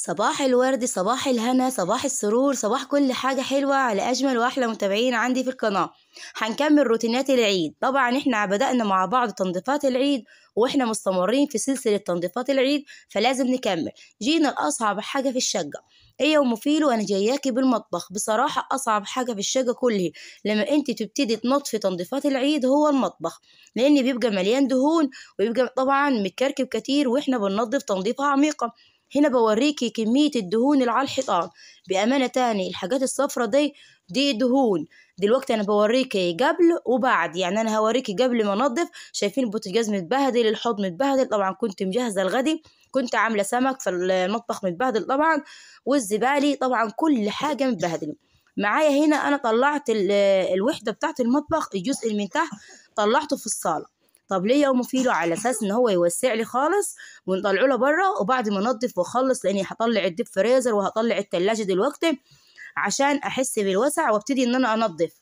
صباح الورد صباح الهنا صباح السرور صباح كل حاجة حلوة على أجمل وأحلى متابعين عندي في القناة هنكمل روتينات العيد طبعا احنا بدأنا مع بعض تنظيفات العيد واحنا مستمرين في سلسلة تنظيفات العيد فلازم نكمل جينا لأصعب حاجة في الشقة هي إيه ام فيلو وأنا جاياكي بالمطبخ بصراحه اصعب حاجه في الشقه كله لما انت تبتدي تنطفي تنظيفات العيد هو المطبخ لان بيبقى مليان دهون ويبقى طبعا متكركب كتير واحنا بننظف تنظيفه عميقه هنا بوريكي كمية الدهون اللي على الحيطان بأمانة تاني الحاجات الصفرة دي دي دهون دلوقتي انا بوريكي قبل وبعد يعني انا هوريكي قبل ما انضف شايفين البوتجاز متبهدل الحوض متبهدل طبعا كنت مجهزه الغدي كنت عامله سمك فالمطبخ متبهدل طبعا والزبالي طبعا كل حاجه متبهدله معايا هنا انا طلعت الوحده بتاعت المطبخ الجزء اللي من تحت طلعته في الصاله طب ليه يوم فيلو على اساس ان هو يوسع لي خالص ونطلعه لبره بره وبعد ما انضف واخلص لاني هطلع الديب فريزر وهطلع التلاجة دلوقتي عشان احس بالوسع وابتدي ان انا انضف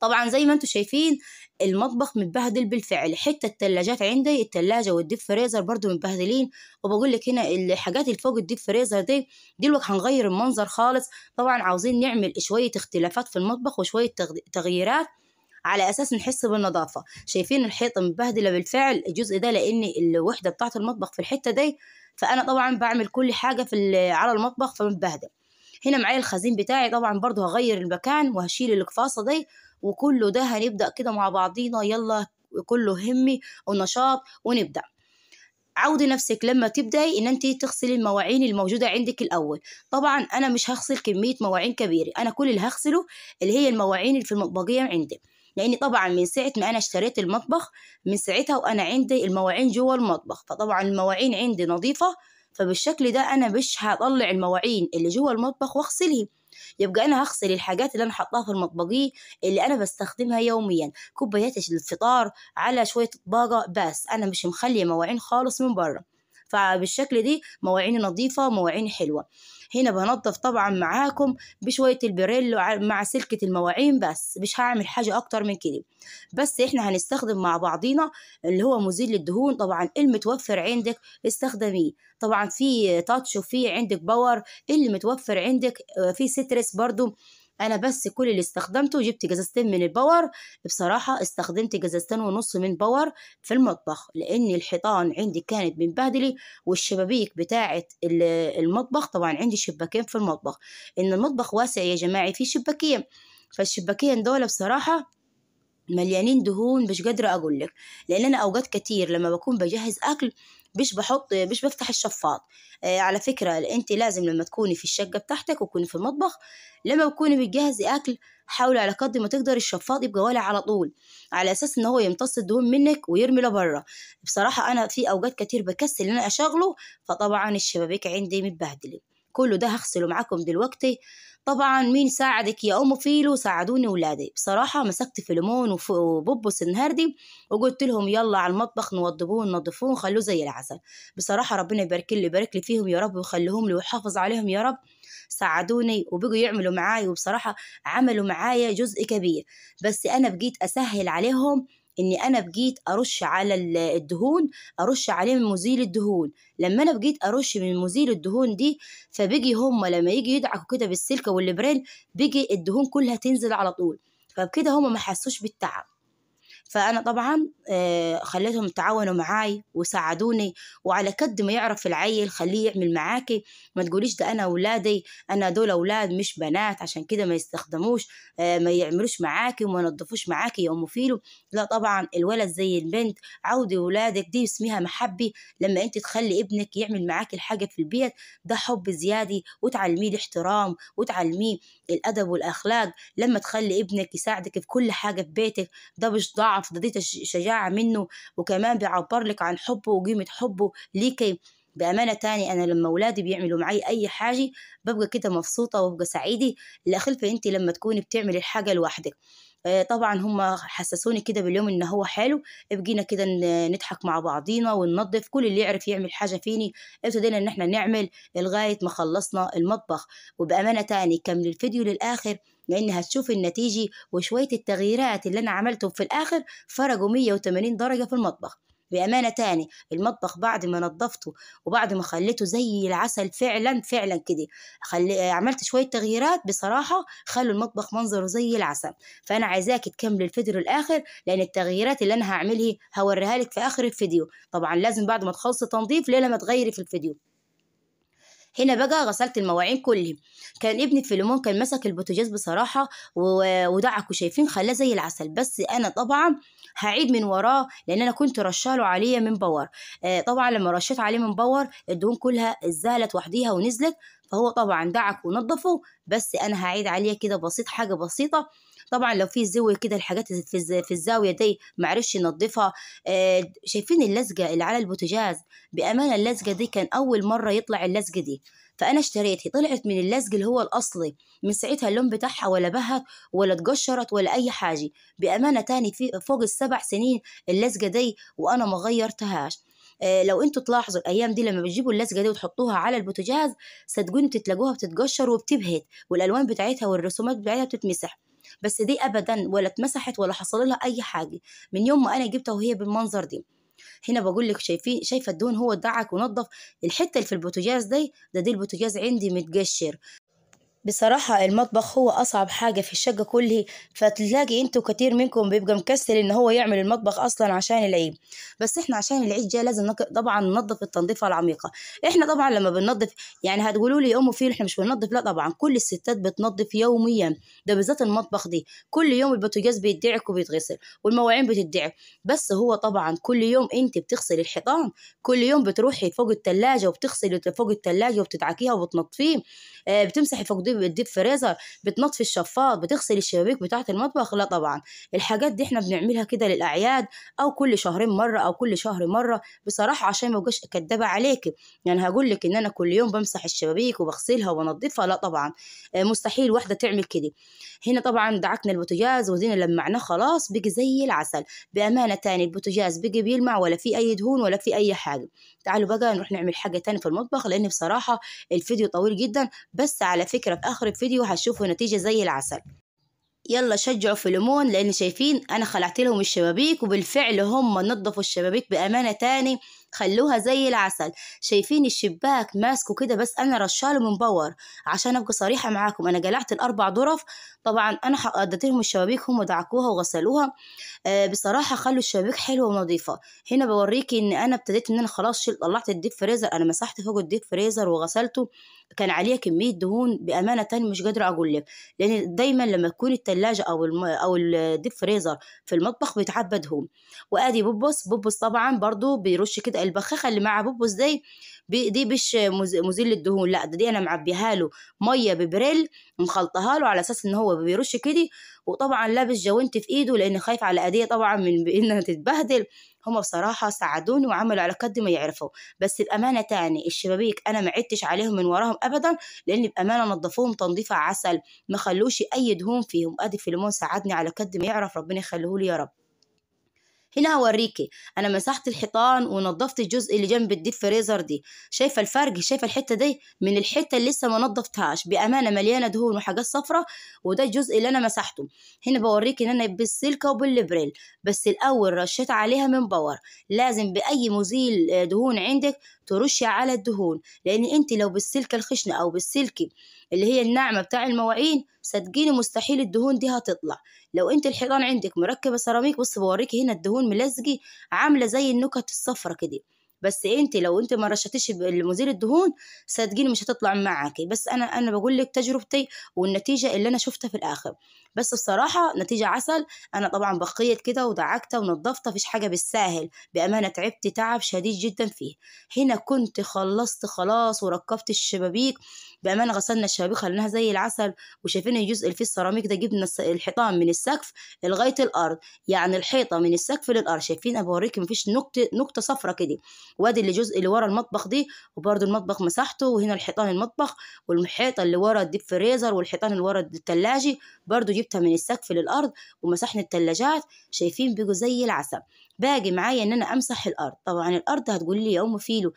طبعا زي ما انتم شايفين المطبخ متبهدل بالفعل حتى التلاجات عندي التلاجة والديب فريزر برضو متبهدلين وبقول لك هنا الحاجات اللي فوق الديب فريزر دي دلوقتي هنغير المنظر خالص طبعا عاوزين نعمل شوية اختلافات في المطبخ وشوية تغييرات على اساس نحس بالنظافه شايفين الحيطه مبهدله بالفعل الجزء ده لان الوحده بتاعه المطبخ في الحته دي فانا طبعا بعمل كل حاجه في على المطبخ فمتبهدل هنا معايا الخزين بتاعي طبعا برضو هغير المكان وهشيل القفاصه دي وكله ده هنبدا كده مع بعضينا يلا كله همي ونشاط ونبدأ عودي نفسك لما تبداي ان انت تغسلي المواعين الموجوده عندك الاول طبعا انا مش هغسل كميه مواعين كبيره انا كل اللي هغسله اللي هي المواعين اللي في المطبقيه عندي لأني طبعا من ساعة ما أنا اشتريت المطبخ من ساعتها وأنا عندي المواعين جوا المطبخ فطبعا المواعين عندي نظيفة فبالشكل ده أنا مش هطلع المواعين اللي جوا المطبخ وأغسلهم يبقى انا هغسل الحاجات اللي انا حطاها في المطبخيه اللي انا بستخدمها يوميا كوبايات الفطار على شويه طباقه بس انا مش مخليه مواعين خالص من بره فبالشكل دي مواعيني نظيفة مواعيني حلوة هنا بنضف طبعا معاكم بشوية البريلو مع سلكة المواعين بس مش هعمل حاجة أكتر من كده بس احنا هنستخدم مع بعضينا اللي هو مزيل الدهون طبعا المتوفر عندك استخدميه طبعا في تاتش وفي عندك باور اللي متوفر عندك آه، في سترس برضو انا بس كل اللي استخدمته جبت جزازتين من الباور بصراحه استخدمت جزازتين ونص من باور في المطبخ لان الحيطان عندي كانت بنبهدلي والشبابيك بتاعه المطبخ طبعا عندي شباكين في المطبخ ان المطبخ واسع يا جماعه في شباكين فالشباكين دول بصراحه مليانين دهون مش قادرة أقول لك لأن أنا أوقات كتير لما بكون بجهز أكل مش بحط مش بفتح الشفاط آه على فكرة أنت لازم لما تكوني في الشقة بتاعتك وتكوني في المطبخ لما تكوني بتجهزي أكل حاولي على قد ما تقدر الشفاط يبقى ولع على طول على أساس إن هو يمتص الدهون منك ويرمي لبره بصراحة أنا في أوقات كتير بكسل إن أنا أشغله فطبعا الشبابيك عندي متبهدلة كله ده هغسله معاكم دلوقتي طبعا مين ساعدك يا ام فيلو ساعدوني ولادي بصراحه مسكت فيلمون وبوبس النهارده وقلت لهم يلا على المطبخ نوضبوه ننضفوه ونخلوه زي العسل بصراحه ربنا يبارك لي يبارك لي فيهم يا رب ويخليهم لي ويحافظ عليهم يا رب ساعدوني وبقوا يعملوا معايا وبصراحه عملوا معايا جزء كبير بس انا بقيت اسهل عليهم اني انا بقيت ارش على الدهون ارش عليه من مزيل الدهون لما انا بقيت ارش من مزيل الدهون دي فبيجي هما لما يجي يدعكوا كده بالسلكه والبريل بيجي الدهون كلها تنزل على طول فبكده هما ما حسوش بالتعب فأنا طبعا آه، خليتهم يتعاونوا معاي وساعدوني وعلى قد ما يعرف العيل خليه يعمل معاكي ما تقوليش ده أنا أولادي أنا دول أولاد مش بنات عشان كده ما يستخدموش آه، ما يعملوش معاكي وما ينظفوش معاكي يوم فيلو لا طبعا الولد زي البنت عودي أولادك دي اسمها محبي لما أنت تخلي ابنك يعمل معاكي الحاجة في البيت ده حب زيادة وتعلميه الاحترام وتعلميه الأدب والأخلاق لما تخلي ابنك يساعدك في كل حاجة في بيتك ده مش ضعف طبعا فضلية الشجاعة منه وكمان بيعبر لك عن حبه وقيمة حبه ليكي بأمانة تاني أنا لما ولادي بيعملوا معي أي حاجة ببقى كده مبسوطة وببقى سعيدة لا خلفة أنت لما تكوني بتعملي الحاجة لوحدك آه، طبعا هم حسسوني كده باليوم ان هو حلو بقينا كده نضحك مع بعضينا وننظف كل اللي يعرف يعمل حاجه فيني ابتدينا ان احنا نعمل لغايه ما خلصنا المطبخ وبامانه تاني كمل الفيديو للاخر لان هتشوف النتيجه وشويه التغييرات اللي انا عملتهم في الاخر فرقوا 180 درجه في المطبخ بأمانة تاني المطبخ بعد ما نظفته وبعد ما خليته زي العسل فعلا فعلا كده خلي... عملت شوية تغييرات بصراحة خلوا المطبخ منظره زي العسل فأنا عايزاك تكمل الفيديو الآخر لأن التغييرات اللي أنا هعملها هوريها لك في آخر الفيديو طبعا لازم بعد ما تخلصي تنظيف ليلة ما تغيري في الفيديو هنا بقى غسلت المواعين كلهم كان ابني في ليمون كان مسك البوتاجاز بصراحه ودعك وشايفين خلاه زي العسل بس انا طبعا هعيد من وراه لان انا كنت رشاله عليا من باور آه طبعا لما رشيت عليه من باور الدهون كلها اتزهلت وحديها ونزلت فهو طبعا دعك ونظفه بس انا هعيد عليه كده بسيط حاجه بسيطه طبعا لو في زاويه كده الحاجات في, الزاويه دي معرفش ننضفها آه، شايفين اللزجه اللي على البوتجاز بامانه اللزجه دي كان اول مره يطلع اللزجه دي فانا اشتريتها طلعت من اللزج اللي هو الاصلي من ساعتها اللون بتاعها ولا بهت ولا اتقشرت ولا اي حاجه بامانه تاني في فوق السبع سنين اللزجه دي وانا ما غيرتهاش آه، لو انتوا تلاحظوا الايام دي لما بتجيبوا اللزجه دي وتحطوها على البوتجاز صدقوني بتتلاقوها بتتقشر وبتبهت والالوان بتاعتها والرسومات بتاعتها بتتمسح بس دي ابدا ولا اتمسحت ولا حصل لها اي حاجه من يوم ما انا جبتها وهي بالمنظر دي هنا بقول لك شايفين شايفه الدهون هو دعك ونظف الحته اللي في البوتجاز دي ده دي البوتجاز عندي متقشر بصراحة المطبخ هو أصعب حاجة في الشقة كله فتلاقي انتوا كتير منكم بيبقى مكسل إن هو يعمل المطبخ أصلا عشان العيد بس إحنا عشان العيد جاي لازم نك... طبعا ننظف التنظيفة العميقة إحنا طبعا لما بننظف يعني هتقولوا لي يا أمه في إحنا مش بننظف لا طبعا كل الستات بتنظف يوميا ده بالذات المطبخ دي كل يوم البوتجاز بيتدعك وبيتغسل والمواعين بتدعك بس هو طبعا كل يوم أنت بتغسل الحيطان كل يوم بتروحي فوق التلاجة وبتغسلي فوق التلاجة وبتدعكيها وبتنظفيه آه بتمسحي فوق دي بتجيب فريزر بتنطفي الشفاط بتغسل الشبابيك بتاعه المطبخ لا طبعا الحاجات دي احنا بنعملها كده للاعياد او كل شهرين مره او كل شهر مره بصراحه عشان ما ابقاش كدابه عليكي يعني هقول لك ان انا كل يوم بمسح الشبابيك وبغسلها وبنضفها لا طبعا آه، مستحيل واحده تعمل كده هنا طبعا دعكنا البوتاجاز ودينا لمعناه خلاص بيجي زي العسل بامانه تاني البوتاجاز بيجي بيلمع ولا في اي دهون ولا في اي حاجه تعالوا بقى نروح نعمل حاجه تاني في المطبخ لان بصراحه الفيديو طويل جدا بس على فكره في اخر الفيديو هتشوفوا نتيجة زي العسل يلا شجعوا في فيلمون لان شايفين انا خلعت لهم الشبابيك وبالفعل هم نظفوا الشبابيك بامانه تاني خلوها زي العسل شايفين الشباك ماسكه كده بس انا رشاله من باور عشان ابقى صريحه معاكم انا جلعت الاربع درف طبعا انا اديت لهم الشبابيك هم دعكوها وغسلوها آه بصراحه خلوا الشبابيك حلوه ونظيفه هنا بوريكي ان انا ابتديت ان انا خلاص شلت طلعت الديب فريزر انا مسحت فوق الديب فريزر وغسلته كان عليه كميه دهون بامانه تاني مش قادره اقول لك لان دايما لما تكون الثلاجه او الم... او الديب فريزر في المطبخ بيتعبى دهون وادي بوبس بوبس طبعا برضو بيرش كده كده البخاخه اللي مع بوبوس دي دي مش مزيل للدهون لا ده دي انا معبيها له ميه ببريل مخلطها له على اساس ان هو بيرش كده وطبعا لابس جوانت في ايده لان خايف على ايديه طبعا من انها تتبهدل هما بصراحة ساعدوني وعملوا على قد ما يعرفوا بس بأمانة تاني الشبابيك أنا ما عدتش عليهم من وراهم أبدا لأن بأمانة نظفوهم تنظيف عسل ما خلوش أي دهون فيهم أدي فيلمون ساعدني على قد ما يعرف ربنا يخليه لي يا رب هنا هوريكي انا مسحت الحيطان ونظفت الجزء اللي جنب الديب فريزر دي شايفه الفرق شايفه الحته دي من الحته اللي لسه ما نظفتهاش بامانه مليانه دهون وحاجات صفرة وده الجزء اللي انا مسحته هنا بوريكي ان انا بالسلكه وبالبريل بس الاول رشيت عليها من باور لازم باي مزيل دهون عندك ترشي على الدهون لان انت لو بالسلك الخشنه او بالسلكي اللي هي الناعمه بتاع المواعين صدقيني مستحيل الدهون دي هتطلع لو انت الحيطان عندك مركبه سيراميك بص بوريك هنا الدهون ملزقه عامله زي النكت الصفرة كده بس انت لو انت ما رشتيش مزيل الدهون صدقيني مش هتطلع معاكي بس انا انا بقول لك تجربتي والنتيجه اللي انا شفتها في الاخر بس الصراحه نتيجه عسل انا طبعا بقيت كده ودعكتها ونظفتها مفيش حاجه بالساهل بامانه تعبت تعب شديد جدا فيه هنا كنت خلصت خلاص وركبت الشبابيك بامانه غسلنا الشبابيك خليناها زي العسل وشايفين الجزء اللي فيه السيراميك ده جبنا الحيطان من السقف لغايه الارض يعني الحيطه من السقف للارض شايفين انا بوريكي مفيش نقطه نقطه صفراء كده وادي اللي جزء اللي ورا المطبخ دي وبرده المطبخ مساحته وهنا الحيطان المطبخ والحيطه اللي ورا الديب فريزر والحيطان اللي ورا الثلاجه برده جبتها من السقف للارض ومسحنا الثلاجات شايفين بيجوا زي العسل باقي معايا ان انا امسح الارض طبعا الارض هتقول لي يا ام فيلو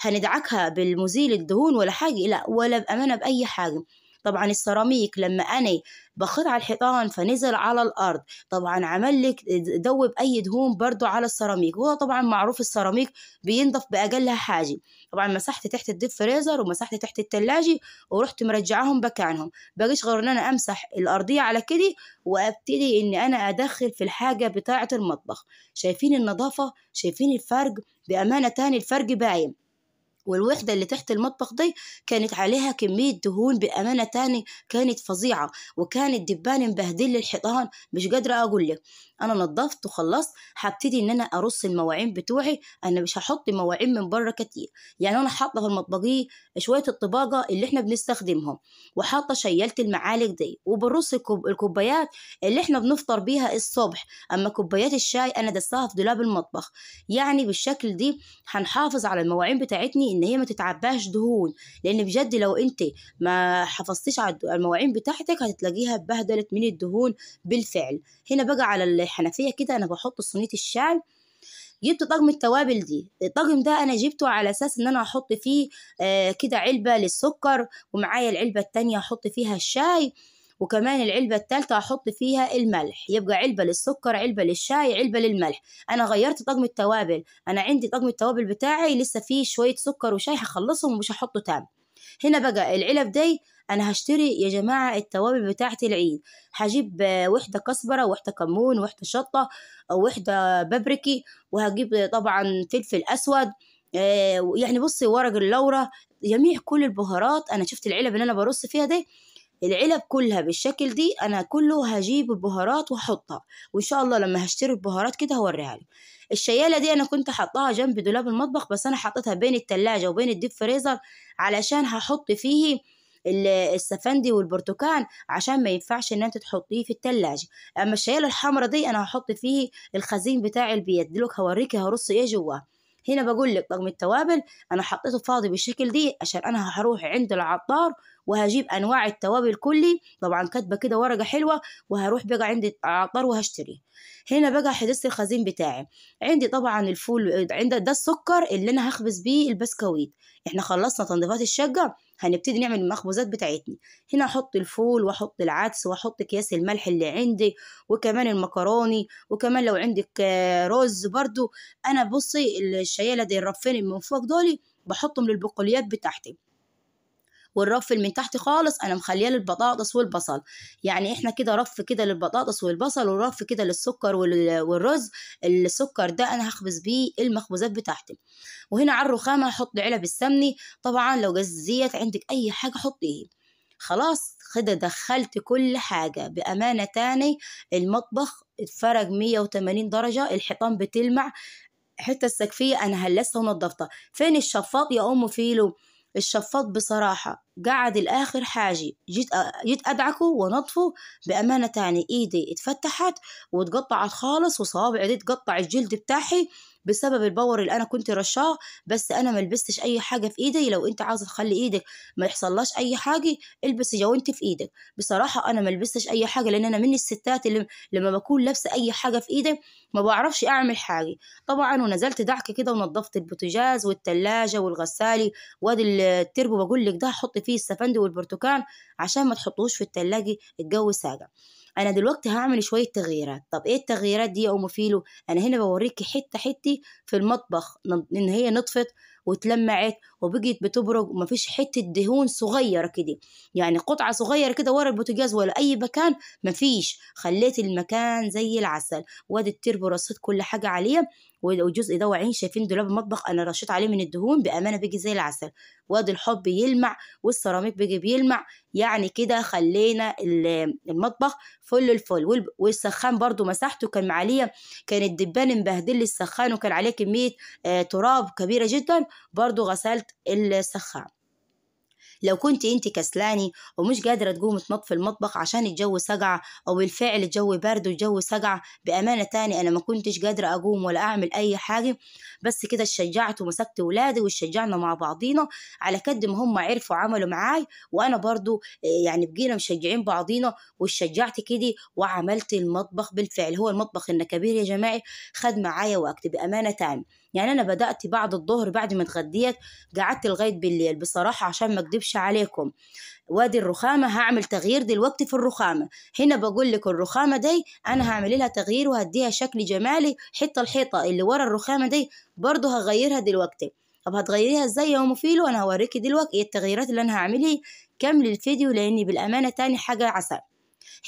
هندعكها بالمزيل الدهون ولا حاجه لا ولا بامانه باي حاجه طبعا السيراميك لما أنا بخيط على الحيطان فنزل على الأرض طبعا عمل لك دوب أي دهون برضو على السيراميك وهو طبعا معروف السيراميك بينضف بأقلها حاجة طبعا مسحت تحت الديب فريزر ومسحت تحت التلاجة ورحت مرجعاهم بكانهم بقيش غير ان انا امسح الارضية على كده وابتدي ان انا ادخل في الحاجة بتاعة المطبخ شايفين النظافة شايفين الفرق بامانة تاني الفرق باين والوحدة اللي تحت المطبخ دي كانت عليها كمية دهون بأمانة تاني كانت فظيعة وكانت دبانة مبهدل الحيطان مش قادرة أقول لك انا نظفت وخلصت هبتدي ان انا ارص المواعين بتوعي انا مش هحط مواعين من بره كتير يعني انا حاطه في المطبخيه شويه الطباقه اللي احنا بنستخدمهم وحاطه شيلت المعالق دي وبرص الكوبايات اللي احنا بنفطر بيها الصبح اما كوبايات الشاي انا دسها في دولاب المطبخ يعني بالشكل دي هنحافظ على المواعين بتاعتني ان هي ما تتعباش دهون لان بجد لو انت ما حافظتيش على المواعين بتاعتك هتلاقيها اتبهدلت من الدهون بالفعل هنا بقى على الحنفيه كده انا بحط صينيه الشعر جبت طقم التوابل دي الطقم ده انا جبته على اساس ان انا احط فيه آه، كده علبه للسكر ومعايا العلبه التانية احط فيها الشاي وكمان العلبة التالتة أحط فيها الملح يبقى علبة للسكر علبة للشاي علبة للملح أنا غيرت طقم التوابل أنا عندي طقم التوابل بتاعي لسه فيه شوية سكر وشاي هخلصهم ومش هحطه تام هنا بقى العلب دي انا هشتري يا جماعه التوابل بتاعه العيد هجيب وحده كزبره وحده كمون وحده شطه وحده بابريكي وهجيب طبعا فلفل اسود آه، يعني بصي ورق اللورة جميع كل البهارات انا شفت العلب اللي انا برص فيها دي العلب كلها بالشكل دي انا كله هجيب البهارات واحطها وان شاء الله لما هشتري البهارات كده هوريها لكم الشياله دي انا كنت حطاها جنب دولاب المطبخ بس انا حطيتها بين التلاجة وبين الديب فريزر علشان هحط فيه السفندي والبرتقال عشان ما ينفعش ان انت تحطيه في التلاجة اما الشياله الحمراء دي انا هحط فيه الخزين بتاع البيت دلوقتي هوريكي هرص ايه جواه هنا بقول لك طقم التوابل انا حطيته فاضي بالشكل دي عشان انا هروح عند العطار وهجيب انواع التوابل كلي طبعا كاتبه كده ورقه حلوه وهروح بقى عندي عطار وهشتري هنا بقى حدثت الخزين بتاعي عندي طبعا الفول عند ده السكر اللي انا هخبز بيه البسكويت احنا خلصنا تنظيفات الشقه هنبتدي نعمل المخبوزات بتاعتنا هنا احط الفول واحط العدس واحط اكياس الملح اللي عندي وكمان المكروني وكمان لو عندك آه، رز برضو انا بصي الشيله دي الرفين من فوق دولي بحطهم للبقوليات بتاعتي والرف من تحت خالص انا مخليه للبطاطس والبصل يعني احنا كده رف كده للبطاطس والبصل ورف كده للسكر والرز السكر ده انا هخبز بيه المخبوزات بتاعتي وهنا على الرخامه هحط علب السمنه طبعا لو جزيت عندك اي حاجه حطيه خلاص كده دخلت كل حاجة بأمانة تاني المطبخ اتفرج 180 درجة الحيطان بتلمع الحتة السقفية أنا هلستها ونضفتها فين الشفاط يا أم فيلو الشفاط بصراحة قعد الآخر حاجة جيت جيت أدعكه ونطفه بأمانة تاني إيدي اتفتحت واتقطعت خالص وصوابعي دي اتقطع الجلد بتاعي بسبب الباور اللي انا كنت رشاه بس انا ما لبستش اي حاجه في ايدي لو انت عاوزه تخلي ايدك ما يحصلهاش اي حاجه البس جوانت في ايدك بصراحه انا ما لبستش اي حاجه لان انا من الستات اللي لما بكون لابسه اي حاجه في ايدي ما بعرفش اعمل حاجه طبعا ونزلت دعك كده ونضفت البوتجاز والتلاجة والغساله وادي التربو بقول لك ده حطي فيه السفند والبرتقال عشان ما تحطوش في التلاجة الجو ساقع انا دلوقتي هعمل شويه تغييرات طب ايه التغييرات دي يا ام فيلو انا هنا بوريكي حته حته في المطبخ ان هي نطفت واتلمعت وبقيت بتبرق ومفيش حتة دهون صغيرة كده يعني قطعة صغيرة كده ورا البوتجاز ولا أي مكان مفيش خليت المكان زي العسل وادي التربو رصيت كل حاجة عليه والجزء ده وعين شايفين دولاب المطبخ انا رشيت عليه من الدهون بامانه بيجي زي العسل وادي الحب يلمع والسيراميك بيجي بيلمع يعني كده خلينا المطبخ فل الفل والسخان برضو مساحته كان عليه كان الدبان مبهدل السخان وكان عليه كميه آه، تراب كبيره جدا برضو غسلت السخان لو كنت انت كسلاني ومش قادرة تقوم في المطبخ عشان الجو سقع او بالفعل الجو برد والجو سقع بامانة تاني انا ما كنتش قادرة اقوم ولا اعمل اي حاجة بس كده اتشجعت ومسكت ولادي واتشجعنا مع بعضينا على قد ما هم عرفوا عملوا معاي وانا برضو آه، يعني بقينا مشجعين بعضينا واتشجعت كده وعملت المطبخ بالفعل هو المطبخ النكبير كبير يا جماعي خد معايا وقت بامانة تاني يعني أنا بدأت بعد الظهر بعد ما اتغديت قعدت لغاية بالليل بصراحة عشان ما أكدبش عليكم وادي الرخامة هعمل تغيير دلوقتي في الرخامة هنا بقول لك الرخامة دي أنا هعمل لها تغيير وهديها شكل جمالي حتى الحيطة اللي ورا الرخامة دي برضو هغيرها دلوقتي طب هتغيريها ازاي يا ام فيلو انا هوريكي دلوقتي إيه التغييرات اللي انا هعملها كمل الفيديو لاني بالامانه تاني حاجه عسل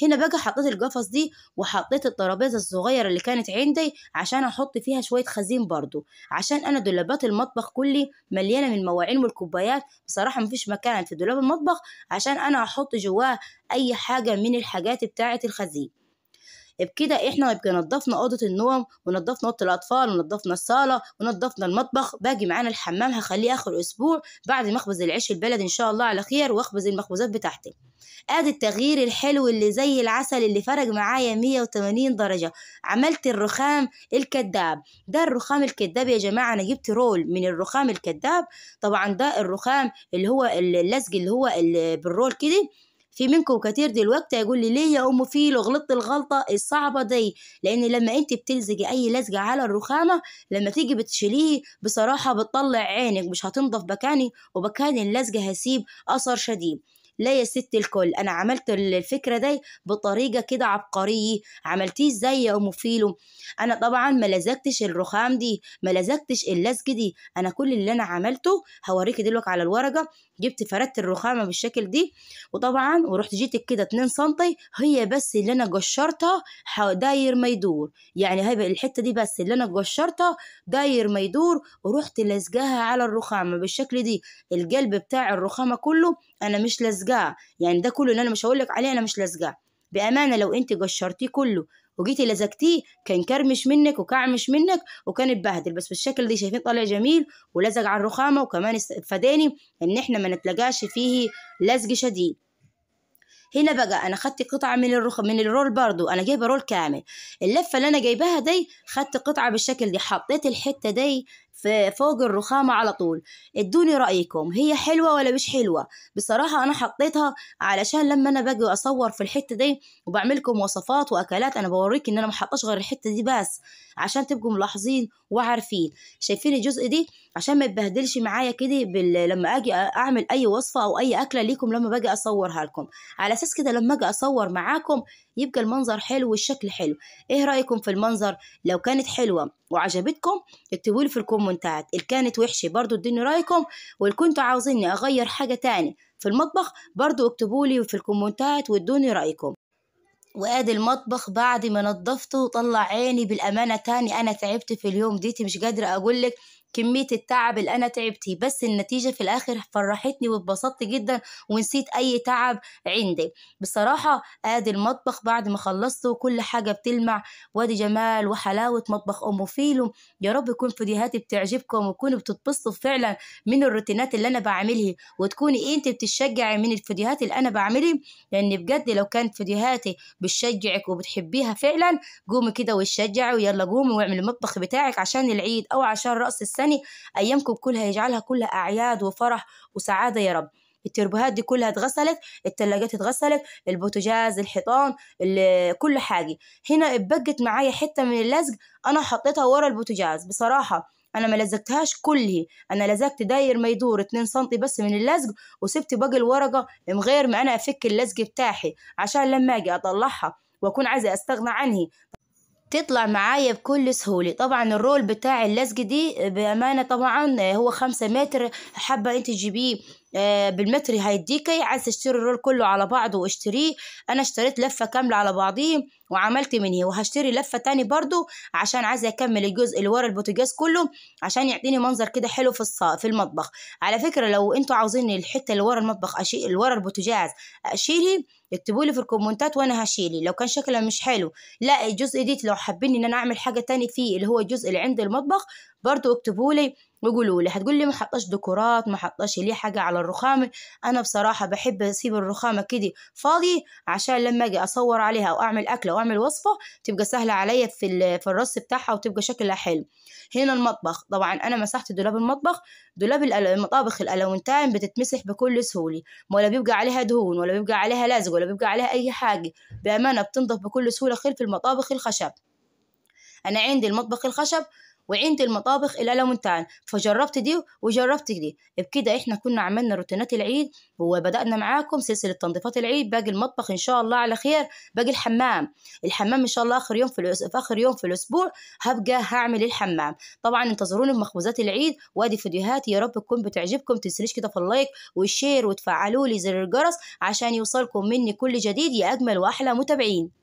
هنا بقى حطيت القفص دي وحطيت الترابيزه الصغيره اللي كانت عندي عشان احط فيها شويه خزين برضو عشان انا دولابات المطبخ كلي مليانه من المواعين والكوبايات بصراحه مفيش مكان في دولاب المطبخ عشان انا احط جواه اي حاجه من الحاجات بتاعه الخزين بكده احنا يبقى نضفنا اوضه النوم ونضفنا اوضه الاطفال ونضفنا الصاله ونضفنا المطبخ باقي معانا الحمام هخليه اخر اسبوع بعد ما اخبز العيش البلد ان شاء الله على خير واخبز المخبوزات بتاعتي ادي التغيير الحلو اللي زي العسل اللي فرق معايا 180 درجه عملت الرخام الكذاب ده الرخام الكذاب يا جماعه انا جبت رول من الرخام الكذاب طبعا ده الرخام اللي هو اللزج اللي هو اللي بالرول كده في منكم كتير دلوقتي يقول لي ليه يا ام فيلو غلطت الغلطه الصعبه دي لان لما انت بتلزقي اي لزجه على الرخامه لما تيجي بتشيليه بصراحه بتطلع عينك مش هتنضف بكاني وبكان اللزجه هسيب اثر شديد لا يا ست الكل انا عملت الفكره دي بطريقه كده عبقريه عملتيه ازاي يا ام فيلو انا طبعا ما لزقتش الرخام دي ما لزقتش اللزق دي انا كل اللي انا عملته هوريكي دلوقتي على الورقه جبت فردت الرخامه بالشكل دي وطبعا ورحت جيت كده 2 سم هي بس اللي انا قشرتها داير ما يدور يعني هيبقى الحته دي بس اللي انا قشرتها داير ما يدور ورحت لزقها على الرخامه بالشكل دي القلب بتاع الرخامه كله انا مش لازقاه يعني ده كله اللي انا مش هقول لك عليه انا مش لازقاه بامانه لو انت قشرتيه كله وجيتي لزقتيه كان كرمش منك وكعمش منك وكان اتبهدل بس بالشكل دي شايفين طالع جميل ولزق على الرخامه وكمان فداني ان احنا ما نتلقاش فيه لزق شديد هنا بقى انا خدت قطعه من الرخ من الرول برضو انا جايبه رول كامل اللفه اللي انا جايباها دي خدت قطعه بالشكل دي حطيت الحته دي في فوق الرخامة على طول ادوني رأيكم هي حلوة ولا مش حلوة بصراحة أنا حطيتها علشان لما أنا باجي أصور في الحتة دي وبعملكم وصفات وأكلات أنا بوريك إن أنا محطاش غير الحتة دي بس عشان تبقوا ملاحظين وعارفين شايفين الجزء دي عشان ما يتبهدلش معايا كده بال... لما أجي أعمل أي وصفة أو أي أكلة ليكم لما باجي أصورها لكم على أساس كده لما أجي أصور معاكم يبقى المنظر حلو والشكل حلو ايه رايكم في المنظر لو كانت حلوه وعجبتكم اكتبوا لي في الكومنتات اللي كانت وحشه برضو اديني رايكم واللي كنتوا عاوزيني اغير حاجه تاني في المطبخ برضو اكتبوا لي في الكومنتات وادوني رايكم وادي المطبخ بعد ما نظفته وطلع عيني بالامانه تاني انا تعبت في اليوم ديتي مش قادره اقول لك كمية التعب اللي أنا تعبتي بس النتيجة في الآخر فرحتني واتبسطت جدا ونسيت أي تعب عندي بصراحة آدي المطبخ بعد ما خلصته كل حاجة بتلمع وادي جمال وحلاوة مطبخ أم فيلو يا رب يكون فيديوهاتي بتعجبكم وتكونوا بتتبسطوا فعلا من الروتينات اللي أنا بعملها وتكوني أنت بتشجعي من الفيديوهات اللي أنا بعملها لأن بجد لو كانت فيديوهاتي بتشجعك وبتحبيها فعلا قومي كده وتشجعي ويلا قومي واعملي المطبخ بتاعك عشان العيد أو عشان رأس السنة تاني يعني أيامكم كلها يجعلها كلها أعياد وفرح وسعادة يا رب التربوهات دي كلها اتغسلت التلاجات اتغسلت البوتجاز الحيطان كل حاجة هنا اتبقت معايا حتة من اللزق أنا حطيتها ورا البوتجاز بصراحة انا ما لزقتهاش كله انا لزقت داير ما يدور 2 سم بس من اللزق وسبت باقي الورقه من غير ما انا افك اللزق بتاعي عشان لما اجي اطلعها واكون عايزه استغنى عنه تطلع معايا بكل سهولة طبعا الرول بتاع اللزق دي بأمانة طبعا هو خمسة متر حابة انت تجيبيه آه، بالمتر هيديكي عايز تشتري الرول كله على بعضه واشتريه انا اشتريت لفه كامله على بعضيه وعملت منه وهشتري لفه تاني برضو عشان عايزه اكمل الجزء اللي ورا البوتجاز كله عشان يعطيني منظر كده حلو في الصا في المطبخ على فكره لو انتوا عاوزين الحته اللي ورا المطبخ اشيل اللي ورا البوتجاز اشيله اكتبوا لي في الكومنتات وانا هشيلي لو كان شكلها مش حلو لا الجزء ديت لو حابين ان انا اعمل حاجه تاني فيه اللي هو الجزء اللي عند المطبخ برضو اكتبوا لي بيقولوا لي هتقول لي ما حطش ديكورات ما حطش ليه حاجه على الرخامه انا بصراحه بحب اسيب الرخامه كده فاضي عشان لما اجي اصور عليها واعمل اكله واعمل وصفه تبقى سهله عليا في في الرص بتاعها وتبقى شكلها حلو هنا المطبخ طبعا انا مسحت دولاب المطبخ دولاب المطابخ الالاونتايم بتتمسح بكل سهوله ولا بيبقى عليها دهون ولا بيبقى عليها لزق ولا بيبقى عليها اي حاجه بامانه بتنضف بكل سهوله خلف المطابخ الخشب انا عندي المطبخ الخشب وعندي المطابخ القلم والتعال فجربت دي وجربت دي بكده احنا كنا عملنا روتينات العيد وبدأنا معاكم سلسلة تنظيفات العيد باقي المطبخ ان شاء الله على خير باقي الحمام الحمام ان شاء الله اخر يوم في, الأس... في اخر يوم في الاسبوع هبقى هعمل الحمام طبعا انتظروني بمخبوزات العيد وادي فيديوهاتي يا رب تكون بتعجبكم تنسليش كده في اللايك والشير وتفعلوا لي زر الجرس عشان يوصلكم مني كل جديد يا اجمل واحلى متابعين